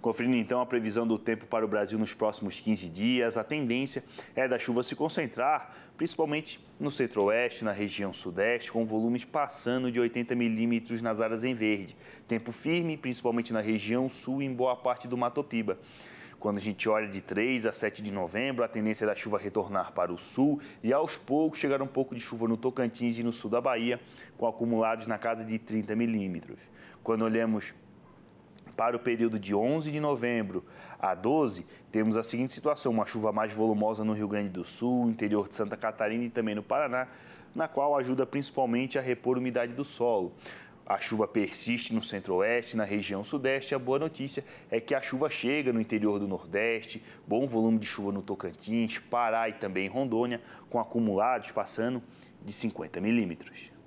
Conferindo então a previsão do tempo para o Brasil nos próximos 15 dias, a tendência é da chuva se concentrar, principalmente no centro-oeste, na região sudeste, com volumes passando de 80 milímetros nas áreas em verde. Tempo firme, principalmente na região sul e em boa parte do Mato Piba. Quando a gente olha de 3 a 7 de novembro, a tendência é da chuva retornar para o sul e aos poucos chegar um pouco de chuva no Tocantins e no sul da Bahia, com acumulados na casa de 30 milímetros. Quando olhamos para o período de 11 de novembro a 12, temos a seguinte situação: uma chuva mais volumosa no Rio Grande do Sul, interior de Santa Catarina e também no Paraná, na qual ajuda principalmente a repor a umidade do solo. A chuva persiste no centro-oeste, na região sudeste. A boa notícia é que a chuva chega no interior do nordeste, bom volume de chuva no Tocantins, Pará e também em Rondônia, com acumulados passando de 50 milímetros.